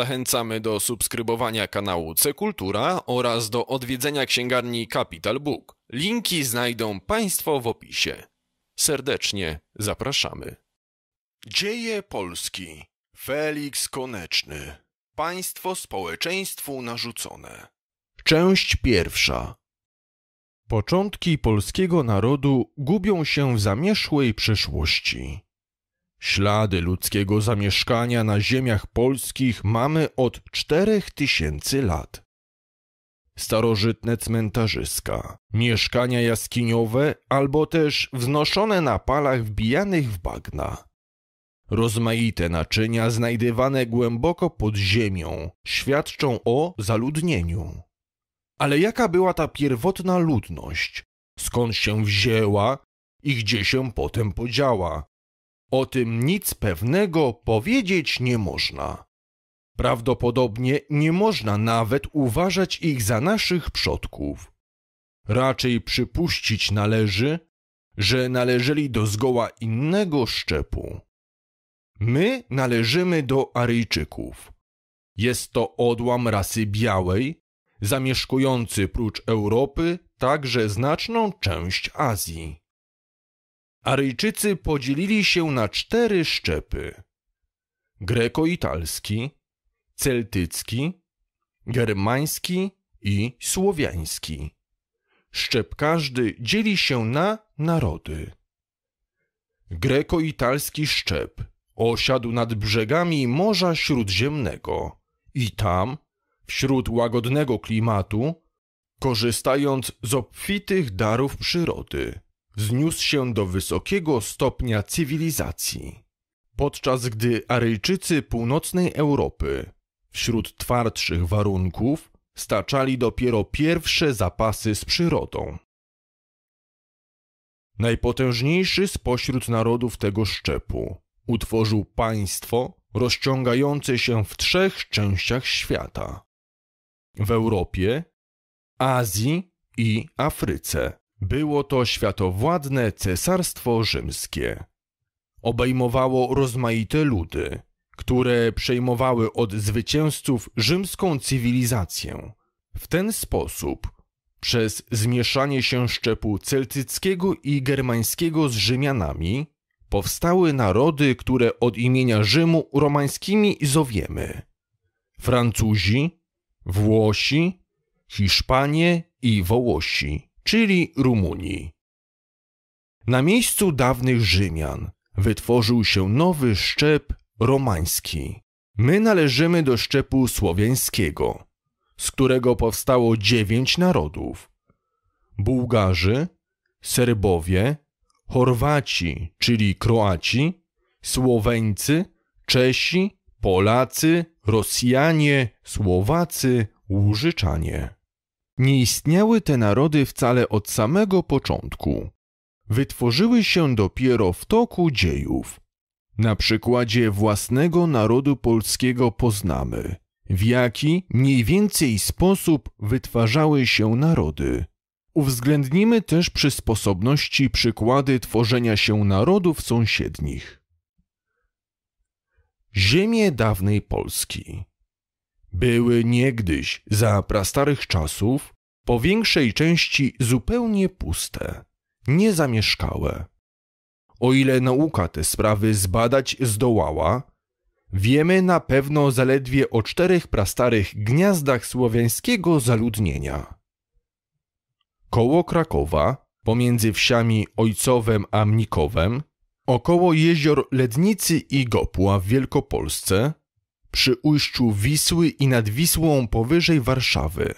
Zachęcamy do subskrybowania kanału C Kultura oraz do odwiedzenia księgarni Capital Book. Linki znajdą Państwo w opisie. Serdecznie zapraszamy. Dzieje Polski Felix Koneczny Państwo społeczeństwu narzucone Część pierwsza Początki polskiego narodu gubią się w zamierzchłej przeszłości. Ślady ludzkiego zamieszkania na ziemiach polskich mamy od czterech tysięcy lat. Starożytne cmentarzyska, mieszkania jaskiniowe albo też wznoszone na palach wbijanych w bagna. Rozmaite naczynia znajdywane głęboko pod ziemią świadczą o zaludnieniu. Ale jaka była ta pierwotna ludność? Skąd się wzięła i gdzie się potem podziała? O tym nic pewnego powiedzieć nie można. Prawdopodobnie nie można nawet uważać ich za naszych przodków. Raczej przypuścić należy, że należeli do zgoła innego szczepu. My należymy do Aryjczyków. Jest to odłam rasy białej, zamieszkujący prócz Europy także znaczną część Azji. Aryjczycy podzielili się na cztery szczepy: greko-italski, celtycki, germański i słowiański. Szczep każdy dzieli się na narody. Greko-italski szczep osiadł nad brzegami Morza Śródziemnego i tam, wśród łagodnego klimatu, korzystając z obfitych darów przyrody wzniósł się do wysokiego stopnia cywilizacji. Podczas gdy Aryjczycy północnej Europy wśród twardszych warunków staczali dopiero pierwsze zapasy z przyrodą. Najpotężniejszy spośród narodów tego szczepu utworzył państwo rozciągające się w trzech częściach świata: w Europie, Azji i Afryce. Było to światowładne cesarstwo rzymskie. Obejmowało rozmaite ludy, które przejmowały od zwycięzców rzymską cywilizację. W ten sposób, przez zmieszanie się szczepu celtyckiego i germańskiego z Rzymianami, powstały narody, które od imienia Rzymu romańskimi zowiemy. Francuzi, Włosi, Hiszpanie i Wołosi czyli Rumunii. Na miejscu dawnych Rzymian wytworzył się nowy szczep romański. My należymy do szczepu słowiańskiego, z którego powstało dziewięć narodów. Bułgarzy, Serbowie, Chorwaci, czyli Kroaci, Słoweńcy, Czesi, Polacy, Rosjanie, Słowacy, Łużyczanie nie istniały te narody wcale od samego początku. Wytworzyły się dopiero w toku dziejów. Na przykładzie własnego narodu polskiego poznamy, w jaki mniej więcej sposób wytwarzały się narody. Uwzględnimy też przy sposobności przykłady tworzenia się narodów sąsiednich. Ziemie dawnej Polski były niegdyś za prastarych czasów po większej części zupełnie puste, niezamieszkałe. O ile nauka te sprawy zbadać zdołała, wiemy na pewno zaledwie o czterech prastarych gniazdach słowiańskiego zaludnienia. Koło Krakowa, pomiędzy wsiami Ojcowem a Mnikowem, około jezior Lednicy i Gopła w Wielkopolsce, przy ujściu Wisły i nad Wisłą powyżej Warszawy.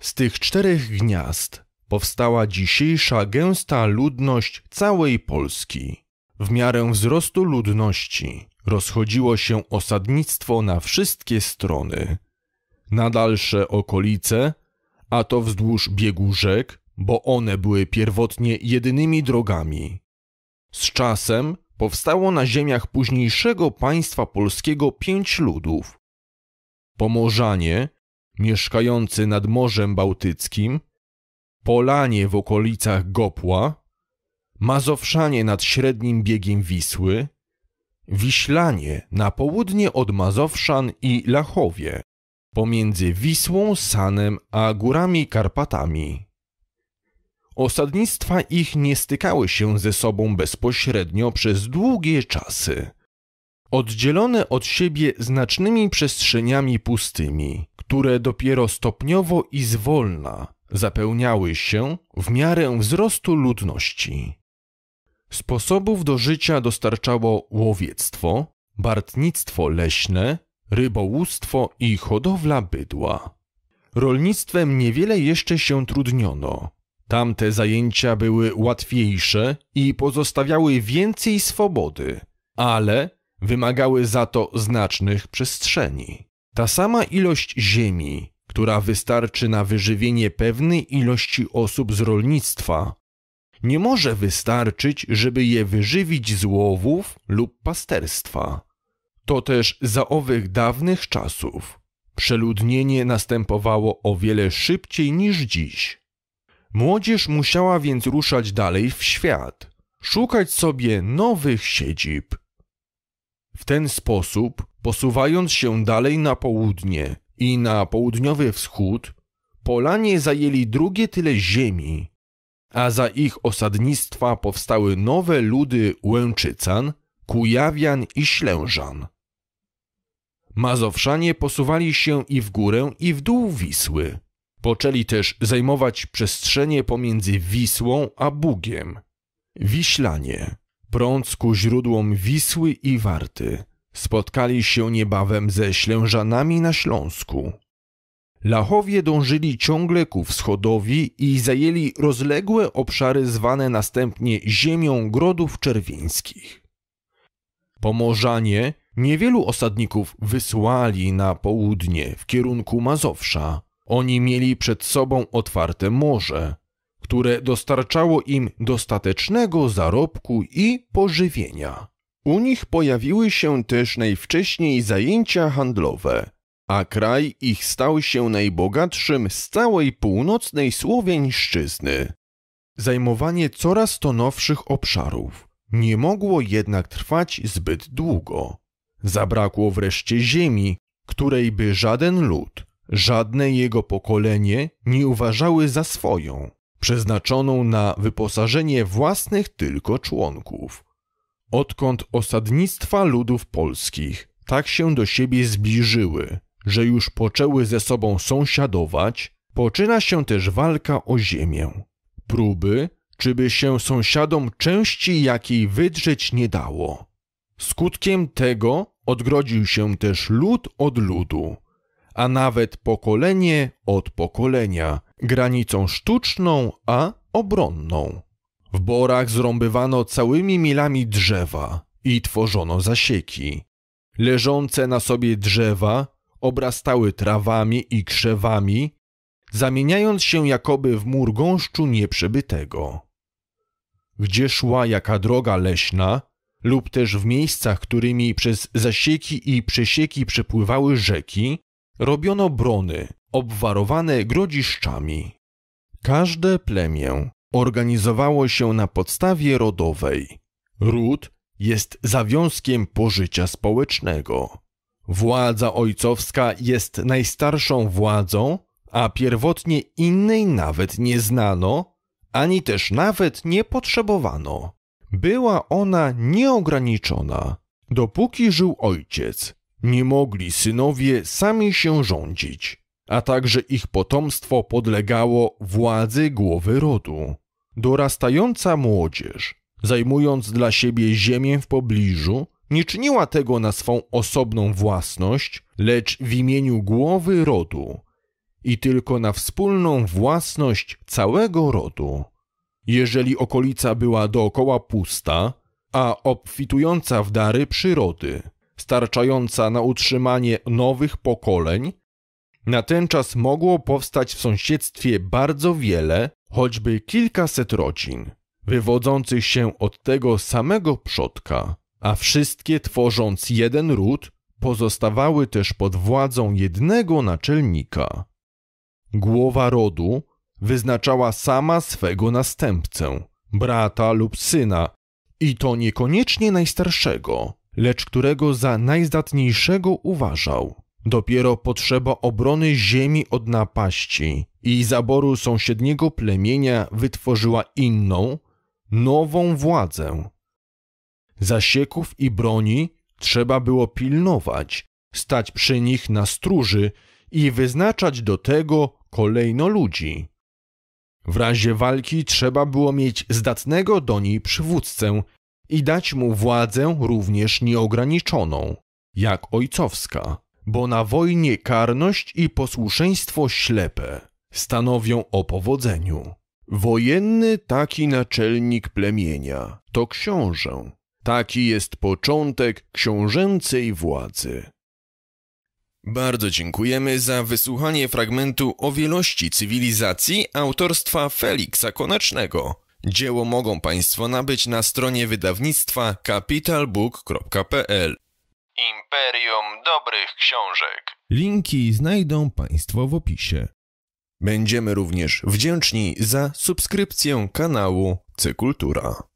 Z tych czterech gniazd powstała dzisiejsza gęsta ludność całej Polski. W miarę wzrostu ludności rozchodziło się osadnictwo na wszystkie strony. Na dalsze okolice, a to wzdłuż biegu rzek, bo one były pierwotnie jedynymi drogami. Z czasem powstało na ziemiach późniejszego państwa polskiego pięć ludów. Pomorzanie, mieszkający nad Morzem Bałtyckim, Polanie w okolicach Gopła, Mazowszanie nad średnim biegiem Wisły, Wiślanie na południe od Mazowszan i Lachowie, pomiędzy Wisłą, Sanem a Górami Karpatami. Osadnictwa ich nie stykały się ze sobą bezpośrednio przez długie czasy. Oddzielone od siebie znacznymi przestrzeniami pustymi, które dopiero stopniowo i zwolna zapełniały się w miarę wzrostu ludności. Sposobów do życia dostarczało łowiectwo, bartnictwo leśne, rybołówstwo i hodowla bydła. Rolnictwem niewiele jeszcze się trudniono, Tamte zajęcia były łatwiejsze i pozostawiały więcej swobody, ale wymagały za to znacznych przestrzeni. Ta sama ilość ziemi, która wystarczy na wyżywienie pewnej ilości osób z rolnictwa, nie może wystarczyć, żeby je wyżywić z łowów lub pasterstwa. To też za owych dawnych czasów. Przeludnienie następowało o wiele szybciej niż dziś. Młodzież musiała więc ruszać dalej w świat, szukać sobie nowych siedzib. W ten sposób, posuwając się dalej na południe i na południowy wschód, Polanie zajęli drugie tyle ziemi, a za ich osadnictwa powstały nowe ludy Łęczycan, Kujawian i Ślężan. Mazowszanie posuwali się i w górę, i w dół Wisły – Poczęli też zajmować przestrzenie pomiędzy Wisłą a Bugiem. Wiślanie, prąc ku źródłom Wisły i Warty, spotkali się niebawem ze Ślężanami na Śląsku. Lachowie dążyli ciągle ku wschodowi i zajęli rozległe obszary zwane następnie ziemią grodów czerwińskich. Pomorzanie niewielu osadników wysłali na południe w kierunku Mazowsza, oni mieli przed sobą otwarte morze, które dostarczało im dostatecznego zarobku i pożywienia. U nich pojawiły się też najwcześniej zajęcia handlowe, a kraj ich stał się najbogatszym z całej północnej Słowiańszczyzny. Zajmowanie coraz to nowszych obszarów nie mogło jednak trwać zbyt długo. Zabrakło wreszcie ziemi, której by żaden lud Żadne jego pokolenie nie uważały za swoją, przeznaczoną na wyposażenie własnych tylko członków. Odkąd osadnictwa ludów polskich tak się do siebie zbliżyły, że już poczęły ze sobą sąsiadować, poczyna się też walka o ziemię. Próby, czyby się sąsiadom części jakiej wydrzeć nie dało. Skutkiem tego odgrodził się też lud od ludu, a nawet pokolenie od pokolenia, granicą sztuczną a obronną. W borach zrąbywano całymi milami drzewa i tworzono zasieki. Leżące na sobie drzewa obrastały trawami i krzewami, zamieniając się jakoby w mur gąszczu nieprzebytego. Gdzie szła jaka droga leśna, lub też w miejscach, którymi przez zasieki i przesieki przepływały rzeki, robiono brony obwarowane grodziszczami. Każde plemię organizowało się na podstawie rodowej. Ród jest zawiązkiem pożycia społecznego. Władza ojcowska jest najstarszą władzą, a pierwotnie innej nawet nie znano, ani też nawet nie potrzebowano. Była ona nieograniczona. Dopóki żył ojciec, nie mogli synowie sami się rządzić, a także ich potomstwo podlegało władzy głowy rodu. Dorastająca młodzież, zajmując dla siebie ziemię w pobliżu, nie czyniła tego na swą osobną własność, lecz w imieniu głowy rodu i tylko na wspólną własność całego rodu. Jeżeli okolica była dookoła pusta, a obfitująca w dary przyrody, starczająca na utrzymanie nowych pokoleń, na ten czas mogło powstać w sąsiedztwie bardzo wiele, choćby kilkaset rodzin, wywodzących się od tego samego przodka, a wszystkie tworząc jeden ród, pozostawały też pod władzą jednego naczelnika. Głowa rodu wyznaczała sama swego następcę, brata lub syna, i to niekoniecznie najstarszego, lecz którego za najzdatniejszego uważał. Dopiero potrzeba obrony ziemi od napaści i zaboru sąsiedniego plemienia wytworzyła inną, nową władzę. Zasieków i broni trzeba było pilnować, stać przy nich na stróży i wyznaczać do tego kolejno ludzi. W razie walki trzeba było mieć zdatnego do niej przywódcę, i dać mu władzę również nieograniczoną, jak ojcowska, bo na wojnie karność i posłuszeństwo ślepe stanowią o powodzeniu. Wojenny taki naczelnik plemienia to książę. Taki jest początek książęcej władzy. Bardzo dziękujemy za wysłuchanie fragmentu o wielości cywilizacji autorstwa Feliksa Konecznego. Dzieło mogą Państwo nabyć na stronie wydawnictwa capitalbook.pl. Imperium Dobrych Książek. Linki znajdą Państwo w opisie. Będziemy również wdzięczni za subskrypcję kanału Cykultura.